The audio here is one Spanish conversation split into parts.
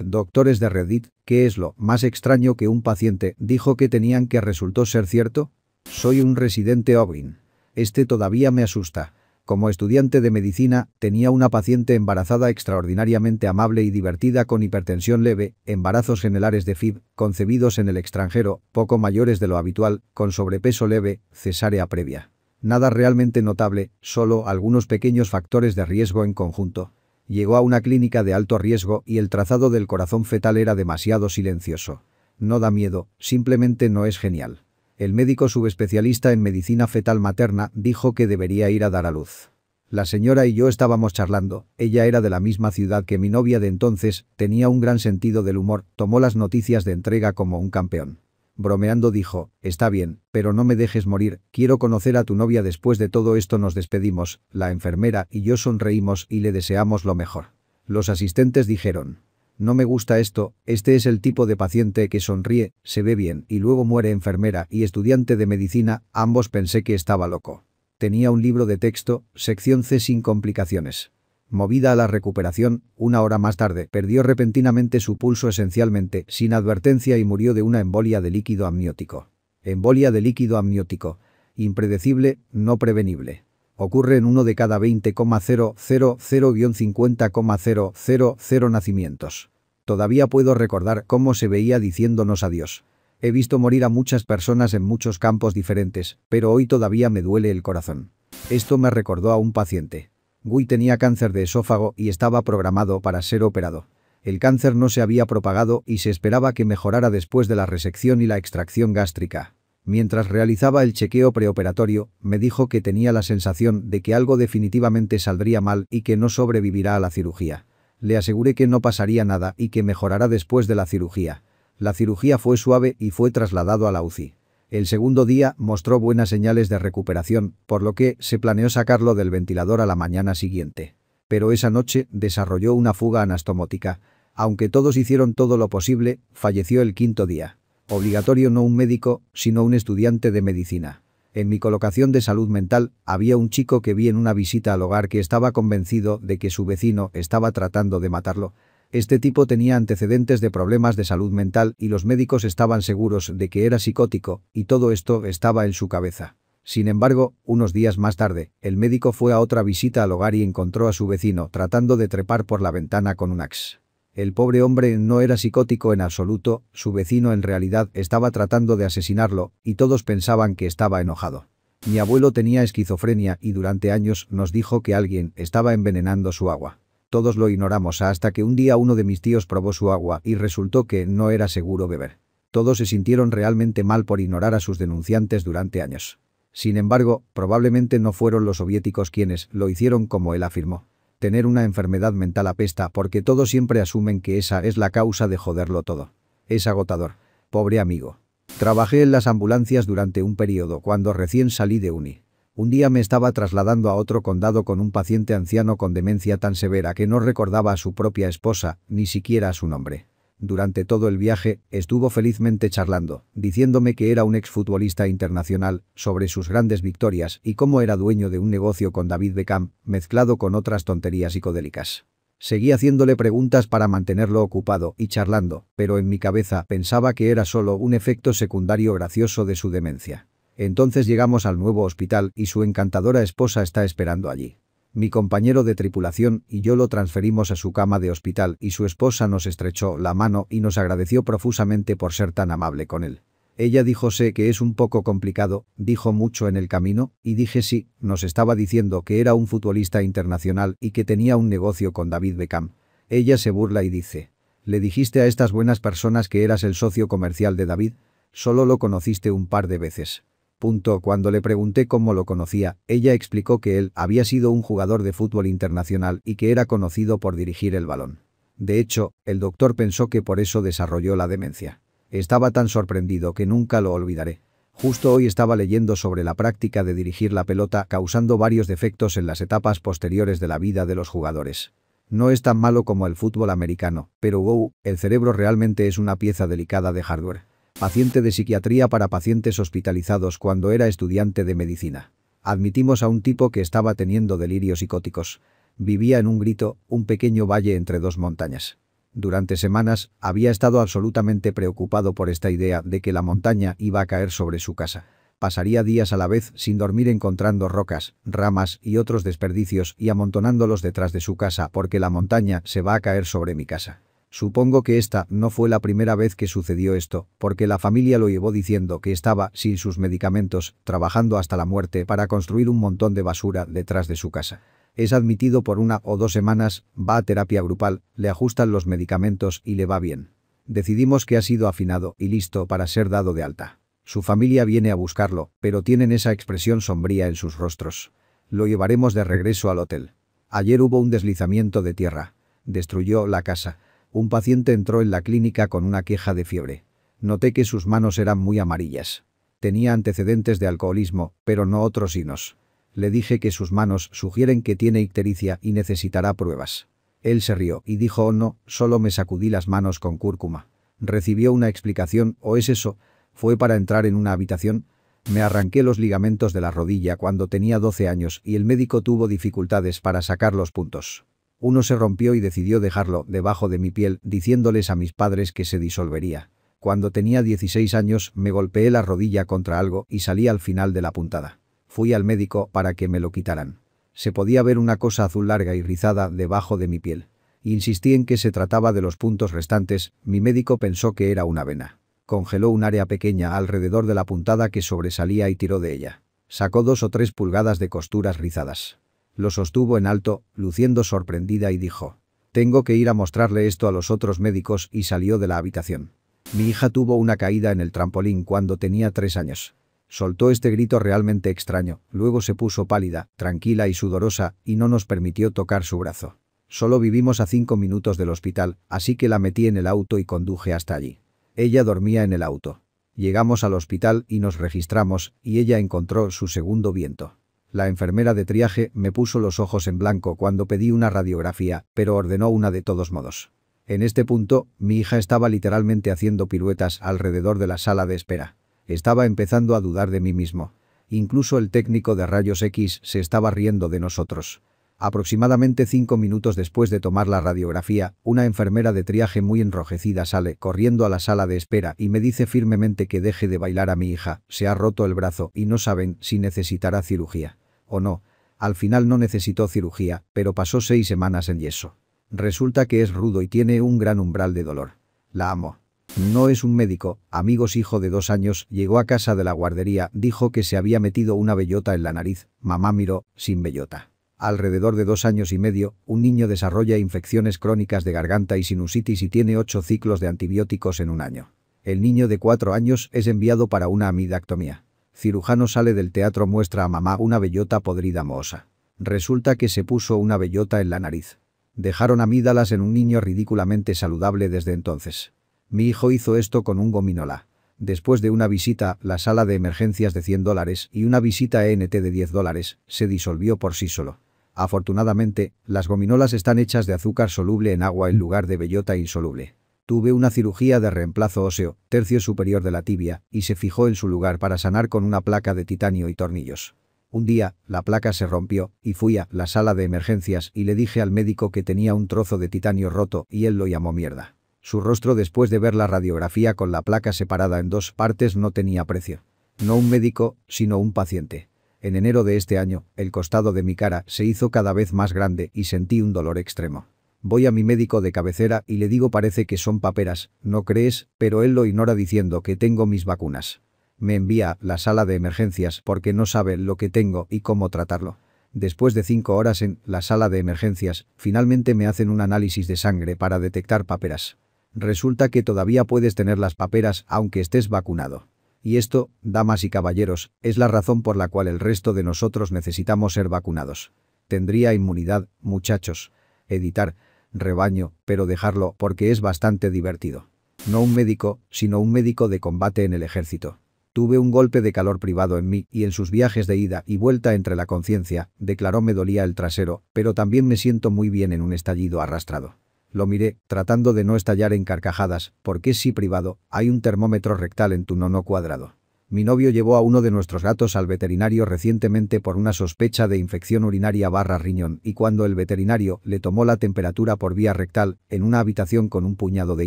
Doctores de Reddit, ¿qué es lo más extraño que un paciente dijo que tenían que resultó ser cierto? Soy un residente obin. Este todavía me asusta. Como estudiante de medicina, tenía una paciente embarazada extraordinariamente amable y divertida con hipertensión leve, embarazos genelares de FIB, concebidos en el extranjero, poco mayores de lo habitual, con sobrepeso leve, cesárea previa. Nada realmente notable, solo algunos pequeños factores de riesgo en conjunto. Llegó a una clínica de alto riesgo y el trazado del corazón fetal era demasiado silencioso. No da miedo, simplemente no es genial. El médico subespecialista en medicina fetal materna dijo que debería ir a dar a luz. La señora y yo estábamos charlando, ella era de la misma ciudad que mi novia de entonces, tenía un gran sentido del humor, tomó las noticias de entrega como un campeón. Bromeando dijo, está bien, pero no me dejes morir, quiero conocer a tu novia después de todo esto nos despedimos, la enfermera y yo sonreímos y le deseamos lo mejor. Los asistentes dijeron, no me gusta esto, este es el tipo de paciente que sonríe, se ve bien y luego muere enfermera y estudiante de medicina, ambos pensé que estaba loco. Tenía un libro de texto, sección C sin complicaciones movida a la recuperación, una hora más tarde, perdió repentinamente su pulso esencialmente, sin advertencia y murió de una embolia de líquido amniótico. Embolia de líquido amniótico. Impredecible, no prevenible. Ocurre en uno de cada 20,000-50,000 nacimientos. Todavía puedo recordar cómo se veía diciéndonos adiós. He visto morir a muchas personas en muchos campos diferentes, pero hoy todavía me duele el corazón. Esto me recordó a un paciente. Gui tenía cáncer de esófago y estaba programado para ser operado. El cáncer no se había propagado y se esperaba que mejorara después de la resección y la extracción gástrica. Mientras realizaba el chequeo preoperatorio, me dijo que tenía la sensación de que algo definitivamente saldría mal y que no sobrevivirá a la cirugía. Le aseguré que no pasaría nada y que mejorará después de la cirugía. La cirugía fue suave y fue trasladado a la UCI. El segundo día mostró buenas señales de recuperación, por lo que se planeó sacarlo del ventilador a la mañana siguiente. Pero esa noche desarrolló una fuga anastomótica. Aunque todos hicieron todo lo posible, falleció el quinto día. Obligatorio no un médico, sino un estudiante de medicina. En mi colocación de salud mental, había un chico que vi en una visita al hogar que estaba convencido de que su vecino estaba tratando de matarlo. Este tipo tenía antecedentes de problemas de salud mental y los médicos estaban seguros de que era psicótico, y todo esto estaba en su cabeza. Sin embargo, unos días más tarde, el médico fue a otra visita al hogar y encontró a su vecino tratando de trepar por la ventana con un axe. El pobre hombre no era psicótico en absoluto, su vecino en realidad estaba tratando de asesinarlo, y todos pensaban que estaba enojado. Mi abuelo tenía esquizofrenia y durante años nos dijo que alguien estaba envenenando su agua. Todos lo ignoramos hasta que un día uno de mis tíos probó su agua y resultó que no era seguro beber. Todos se sintieron realmente mal por ignorar a sus denunciantes durante años. Sin embargo, probablemente no fueron los soviéticos quienes lo hicieron como él afirmó. Tener una enfermedad mental apesta porque todos siempre asumen que esa es la causa de joderlo todo. Es agotador. Pobre amigo. Trabajé en las ambulancias durante un periodo cuando recién salí de uni. Un día me estaba trasladando a otro condado con un paciente anciano con demencia tan severa que no recordaba a su propia esposa, ni siquiera a su nombre. Durante todo el viaje, estuvo felizmente charlando, diciéndome que era un exfutbolista internacional, sobre sus grandes victorias y cómo era dueño de un negocio con David Beckham, mezclado con otras tonterías psicodélicas. Seguí haciéndole preguntas para mantenerlo ocupado y charlando, pero en mi cabeza pensaba que era solo un efecto secundario gracioso de su demencia. Entonces llegamos al nuevo hospital y su encantadora esposa está esperando allí. Mi compañero de tripulación y yo lo transferimos a su cama de hospital y su esposa nos estrechó la mano y nos agradeció profusamente por ser tan amable con él. Ella dijo sé que es un poco complicado, dijo mucho en el camino, y dije sí, nos estaba diciendo que era un futbolista internacional y que tenía un negocio con David Beckham. Ella se burla y dice, ¿le dijiste a estas buenas personas que eras el socio comercial de David? Solo lo conociste un par de veces. Punto. Cuando le pregunté cómo lo conocía, ella explicó que él había sido un jugador de fútbol internacional y que era conocido por dirigir el balón. De hecho, el doctor pensó que por eso desarrolló la demencia. Estaba tan sorprendido que nunca lo olvidaré. Justo hoy estaba leyendo sobre la práctica de dirigir la pelota causando varios defectos en las etapas posteriores de la vida de los jugadores. No es tan malo como el fútbol americano, pero wow, el cerebro realmente es una pieza delicada de hardware paciente de psiquiatría para pacientes hospitalizados cuando era estudiante de medicina. Admitimos a un tipo que estaba teniendo delirios psicóticos. Vivía en un grito, un pequeño valle entre dos montañas. Durante semanas, había estado absolutamente preocupado por esta idea de que la montaña iba a caer sobre su casa. Pasaría días a la vez sin dormir encontrando rocas, ramas y otros desperdicios y amontonándolos detrás de su casa porque la montaña se va a caer sobre mi casa. Supongo que esta no fue la primera vez que sucedió esto, porque la familia lo llevó diciendo que estaba, sin sus medicamentos, trabajando hasta la muerte para construir un montón de basura detrás de su casa. Es admitido por una o dos semanas, va a terapia grupal, le ajustan los medicamentos y le va bien. Decidimos que ha sido afinado y listo para ser dado de alta. Su familia viene a buscarlo, pero tienen esa expresión sombría en sus rostros. Lo llevaremos de regreso al hotel. Ayer hubo un deslizamiento de tierra. Destruyó la casa. Un paciente entró en la clínica con una queja de fiebre. Noté que sus manos eran muy amarillas. Tenía antecedentes de alcoholismo, pero no otros signos. Le dije que sus manos sugieren que tiene ictericia y necesitará pruebas. Él se rió y dijo oh no, solo me sacudí las manos con cúrcuma. Recibió una explicación, o es eso, fue para entrar en una habitación, me arranqué los ligamentos de la rodilla cuando tenía 12 años y el médico tuvo dificultades para sacar los puntos. Uno se rompió y decidió dejarlo debajo de mi piel, diciéndoles a mis padres que se disolvería. Cuando tenía 16 años me golpeé la rodilla contra algo y salí al final de la puntada. Fui al médico para que me lo quitaran. Se podía ver una cosa azul larga y rizada debajo de mi piel. Insistí en que se trataba de los puntos restantes, mi médico pensó que era una vena. Congeló un área pequeña alrededor de la puntada que sobresalía y tiró de ella. Sacó dos o tres pulgadas de costuras rizadas. Lo sostuvo en alto, luciendo sorprendida y dijo. Tengo que ir a mostrarle esto a los otros médicos y salió de la habitación. Mi hija tuvo una caída en el trampolín cuando tenía tres años. Soltó este grito realmente extraño, luego se puso pálida, tranquila y sudorosa, y no nos permitió tocar su brazo. Solo vivimos a cinco minutos del hospital, así que la metí en el auto y conduje hasta allí. Ella dormía en el auto. Llegamos al hospital y nos registramos, y ella encontró su segundo viento. La enfermera de triaje me puso los ojos en blanco cuando pedí una radiografía, pero ordenó una de todos modos. En este punto, mi hija estaba literalmente haciendo piruetas alrededor de la sala de espera. Estaba empezando a dudar de mí mismo. Incluso el técnico de rayos X se estaba riendo de nosotros. Aproximadamente cinco minutos después de tomar la radiografía, una enfermera de triaje muy enrojecida sale corriendo a la sala de espera y me dice firmemente que deje de bailar a mi hija, se ha roto el brazo y no saben si necesitará cirugía o no. Al final no necesitó cirugía, pero pasó seis semanas en yeso. Resulta que es rudo y tiene un gran umbral de dolor. La amo. No es un médico, amigos hijo de dos años, llegó a casa de la guardería, dijo que se había metido una bellota en la nariz, mamá miró, sin bellota. Alrededor de dos años y medio, un niño desarrolla infecciones crónicas de garganta y sinusitis y tiene ocho ciclos de antibióticos en un año. El niño de cuatro años es enviado para una amidactomía. Cirujano sale del teatro muestra a mamá una bellota podrida mohosa. Resulta que se puso una bellota en la nariz. Dejaron amídalas en un niño ridículamente saludable desde entonces. Mi hijo hizo esto con un gominola. Después de una visita la sala de emergencias de 100 dólares y una visita ENT de 10 dólares, se disolvió por sí solo. Afortunadamente, las gominolas están hechas de azúcar soluble en agua en lugar de bellota insoluble. Tuve una cirugía de reemplazo óseo, tercio superior de la tibia, y se fijó en su lugar para sanar con una placa de titanio y tornillos. Un día, la placa se rompió, y fui a la sala de emergencias y le dije al médico que tenía un trozo de titanio roto y él lo llamó mierda. Su rostro después de ver la radiografía con la placa separada en dos partes no tenía precio. No un médico, sino un paciente. En enero de este año, el costado de mi cara se hizo cada vez más grande y sentí un dolor extremo. Voy a mi médico de cabecera y le digo parece que son paperas, ¿no crees? Pero él lo ignora diciendo que tengo mis vacunas. Me envía a la sala de emergencias porque no sabe lo que tengo y cómo tratarlo. Después de cinco horas en la sala de emergencias, finalmente me hacen un análisis de sangre para detectar paperas. Resulta que todavía puedes tener las paperas aunque estés vacunado. Y esto, damas y caballeros, es la razón por la cual el resto de nosotros necesitamos ser vacunados. Tendría inmunidad, muchachos. Editar rebaño, pero dejarlo porque es bastante divertido. No un médico, sino un médico de combate en el ejército. Tuve un golpe de calor privado en mí y en sus viajes de ida y vuelta entre la conciencia, declaró me dolía el trasero, pero también me siento muy bien en un estallido arrastrado. Lo miré, tratando de no estallar en carcajadas, porque si privado, hay un termómetro rectal en tu nono cuadrado. Mi novio llevó a uno de nuestros gatos al veterinario recientemente por una sospecha de infección urinaria barra riñón y cuando el veterinario le tomó la temperatura por vía rectal, en una habitación con un puñado de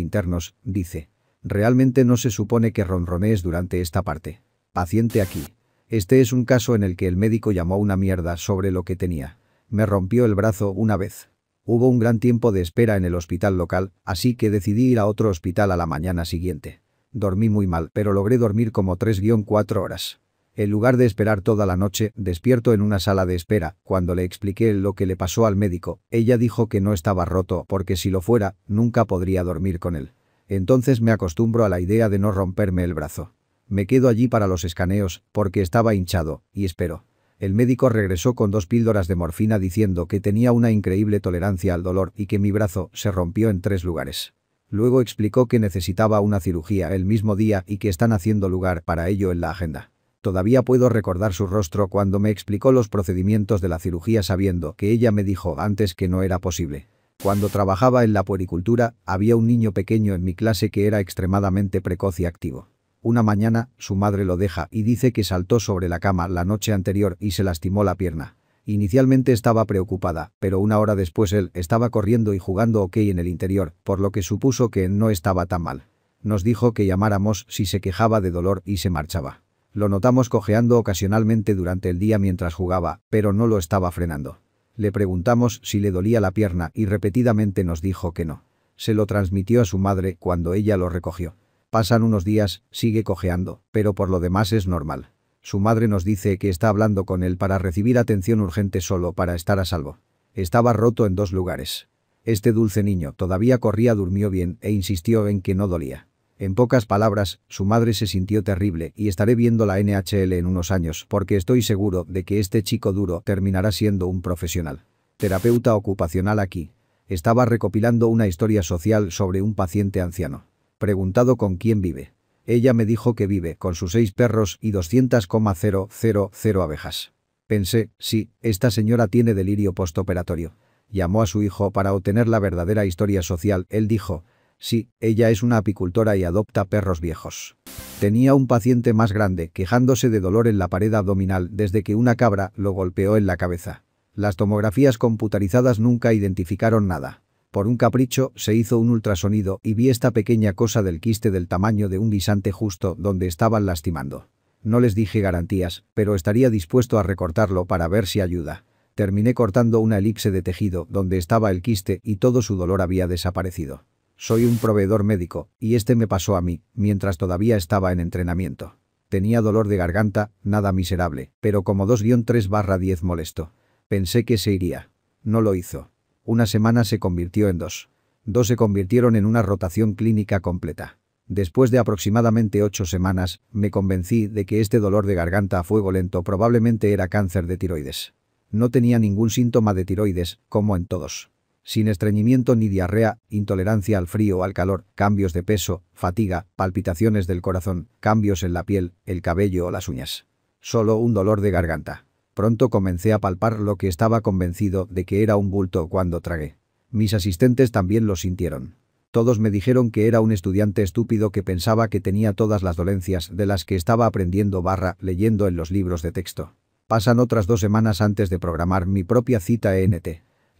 internos, dice. Realmente no se supone que ronronees durante esta parte. Paciente aquí. Este es un caso en el que el médico llamó una mierda sobre lo que tenía. Me rompió el brazo una vez. Hubo un gran tiempo de espera en el hospital local, así que decidí ir a otro hospital a la mañana siguiente. Dormí muy mal, pero logré dormir como 3-4 horas. En lugar de esperar toda la noche, despierto en una sala de espera. Cuando le expliqué lo que le pasó al médico, ella dijo que no estaba roto porque si lo fuera, nunca podría dormir con él. Entonces me acostumbro a la idea de no romperme el brazo. Me quedo allí para los escaneos, porque estaba hinchado, y espero. El médico regresó con dos píldoras de morfina diciendo que tenía una increíble tolerancia al dolor y que mi brazo se rompió en tres lugares. Luego explicó que necesitaba una cirugía el mismo día y que están haciendo lugar para ello en la agenda. Todavía puedo recordar su rostro cuando me explicó los procedimientos de la cirugía sabiendo que ella me dijo antes que no era posible. Cuando trabajaba en la puericultura, había un niño pequeño en mi clase que era extremadamente precoz y activo. Una mañana, su madre lo deja y dice que saltó sobre la cama la noche anterior y se lastimó la pierna. Inicialmente estaba preocupada, pero una hora después él estaba corriendo y jugando ok en el interior, por lo que supuso que no estaba tan mal. Nos dijo que llamáramos si se quejaba de dolor y se marchaba. Lo notamos cojeando ocasionalmente durante el día mientras jugaba, pero no lo estaba frenando. Le preguntamos si le dolía la pierna y repetidamente nos dijo que no. Se lo transmitió a su madre cuando ella lo recogió. Pasan unos días, sigue cojeando, pero por lo demás es normal. Su madre nos dice que está hablando con él para recibir atención urgente solo para estar a salvo. Estaba roto en dos lugares. Este dulce niño todavía corría, durmió bien e insistió en que no dolía. En pocas palabras, su madre se sintió terrible y estaré viendo la NHL en unos años porque estoy seguro de que este chico duro terminará siendo un profesional. Terapeuta ocupacional aquí. Estaba recopilando una historia social sobre un paciente anciano. Preguntado con quién vive. Ella me dijo que vive con sus seis perros y 200,000 abejas. Pensé, sí, esta señora tiene delirio postoperatorio. Llamó a su hijo para obtener la verdadera historia social, él dijo, sí, ella es una apicultora y adopta perros viejos. Tenía un paciente más grande quejándose de dolor en la pared abdominal desde que una cabra lo golpeó en la cabeza. Las tomografías computarizadas nunca identificaron nada. Por un capricho, se hizo un ultrasonido y vi esta pequeña cosa del quiste del tamaño de un guisante justo donde estaban lastimando. No les dije garantías, pero estaría dispuesto a recortarlo para ver si ayuda. Terminé cortando una elipse de tejido donde estaba el quiste y todo su dolor había desaparecido. Soy un proveedor médico, y este me pasó a mí, mientras todavía estaba en entrenamiento. Tenía dolor de garganta, nada miserable, pero como 2-3 barra 10 molesto. Pensé que se iría. No lo hizo. Una semana se convirtió en dos. Dos se convirtieron en una rotación clínica completa. Después de aproximadamente ocho semanas, me convencí de que este dolor de garganta a fuego lento probablemente era cáncer de tiroides. No tenía ningún síntoma de tiroides, como en todos. Sin estreñimiento ni diarrea, intolerancia al frío o al calor, cambios de peso, fatiga, palpitaciones del corazón, cambios en la piel, el cabello o las uñas. Solo un dolor de garganta. Pronto comencé a palpar lo que estaba convencido de que era un bulto cuando tragué. Mis asistentes también lo sintieron. Todos me dijeron que era un estudiante estúpido que pensaba que tenía todas las dolencias de las que estaba aprendiendo barra leyendo en los libros de texto. Pasan otras dos semanas antes de programar mi propia cita ENT.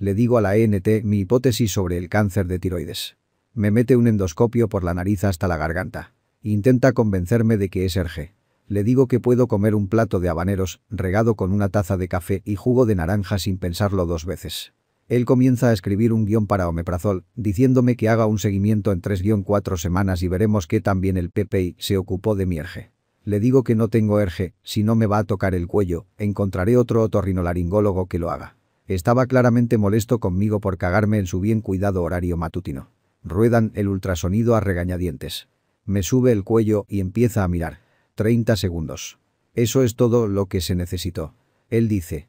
Le digo a la ENT mi hipótesis sobre el cáncer de tiroides. Me mete un endoscopio por la nariz hasta la garganta. Intenta convencerme de que es Erge. Le digo que puedo comer un plato de habaneros, regado con una taza de café y jugo de naranja sin pensarlo dos veces. Él comienza a escribir un guión para Omeprazol, diciéndome que haga un seguimiento en 3-4 semanas y veremos que también el PPI se ocupó de mi erge. Le digo que no tengo erge, si no me va a tocar el cuello, encontraré otro otorrinolaringólogo que lo haga. Estaba claramente molesto conmigo por cagarme en su bien cuidado horario matutino. Ruedan el ultrasonido a regañadientes. Me sube el cuello y empieza a mirar. 30 segundos. Eso es todo lo que se necesitó. Él dice,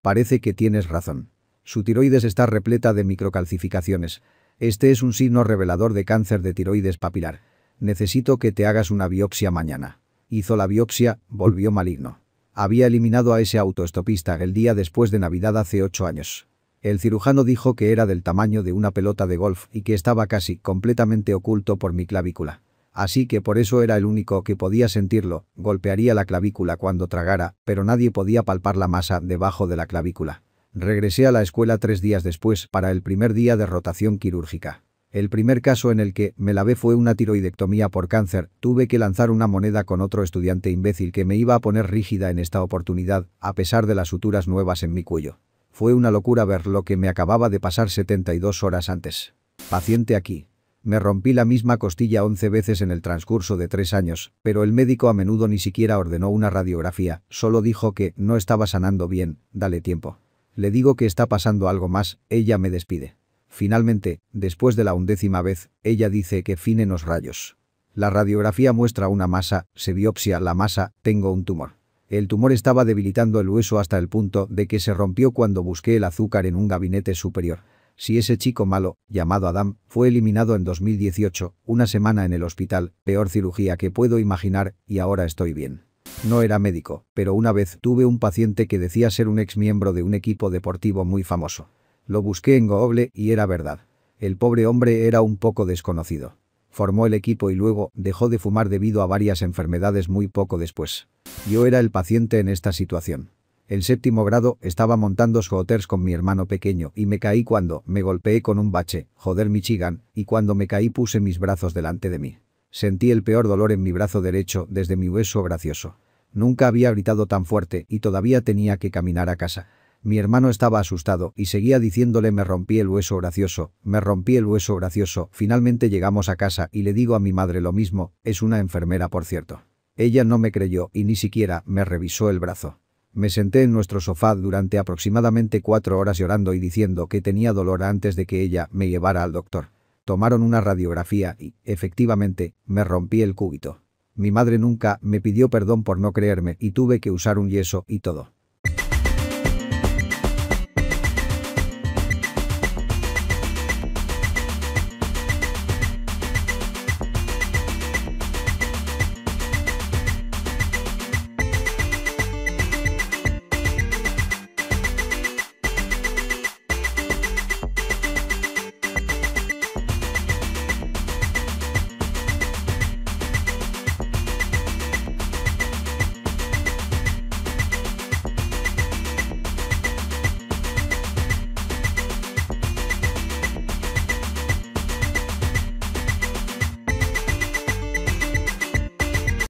parece que tienes razón. Su tiroides está repleta de microcalcificaciones. Este es un signo revelador de cáncer de tiroides papilar. Necesito que te hagas una biopsia mañana. Hizo la biopsia, volvió maligno. Había eliminado a ese autoestopista el día después de Navidad hace ocho años. El cirujano dijo que era del tamaño de una pelota de golf y que estaba casi completamente oculto por mi clavícula. Así que por eso era el único que podía sentirlo, golpearía la clavícula cuando tragara, pero nadie podía palpar la masa debajo de la clavícula. Regresé a la escuela tres días después para el primer día de rotación quirúrgica. El primer caso en el que me lavé fue una tiroidectomía por cáncer, tuve que lanzar una moneda con otro estudiante imbécil que me iba a poner rígida en esta oportunidad, a pesar de las suturas nuevas en mi cuello. Fue una locura ver lo que me acababa de pasar 72 horas antes. Paciente aquí. Me rompí la misma costilla 11 veces en el transcurso de tres años, pero el médico a menudo ni siquiera ordenó una radiografía, solo dijo que no estaba sanando bien, dale tiempo. Le digo que está pasando algo más, ella me despide. Finalmente, después de la undécima vez, ella dice que finen los rayos. La radiografía muestra una masa, se biopsia la masa, tengo un tumor. El tumor estaba debilitando el hueso hasta el punto de que se rompió cuando busqué el azúcar en un gabinete superior. Si ese chico malo, llamado Adam, fue eliminado en 2018, una semana en el hospital, peor cirugía que puedo imaginar, y ahora estoy bien. No era médico, pero una vez tuve un paciente que decía ser un ex miembro de un equipo deportivo muy famoso. Lo busqué en Google y era verdad. El pobre hombre era un poco desconocido. Formó el equipo y luego dejó de fumar debido a varias enfermedades muy poco después. Yo era el paciente en esta situación. El séptimo grado, estaba montando scooters con mi hermano pequeño y me caí cuando me golpeé con un bache, joder Michigan, y cuando me caí puse mis brazos delante de mí. Sentí el peor dolor en mi brazo derecho desde mi hueso gracioso. Nunca había gritado tan fuerte y todavía tenía que caminar a casa. Mi hermano estaba asustado y seguía diciéndole me rompí el hueso gracioso, me rompí el hueso gracioso, finalmente llegamos a casa y le digo a mi madre lo mismo, es una enfermera por cierto. Ella no me creyó y ni siquiera me revisó el brazo. Me senté en nuestro sofá durante aproximadamente cuatro horas llorando y diciendo que tenía dolor antes de que ella me llevara al doctor. Tomaron una radiografía y, efectivamente, me rompí el cúbito. Mi madre nunca me pidió perdón por no creerme y tuve que usar un yeso y todo.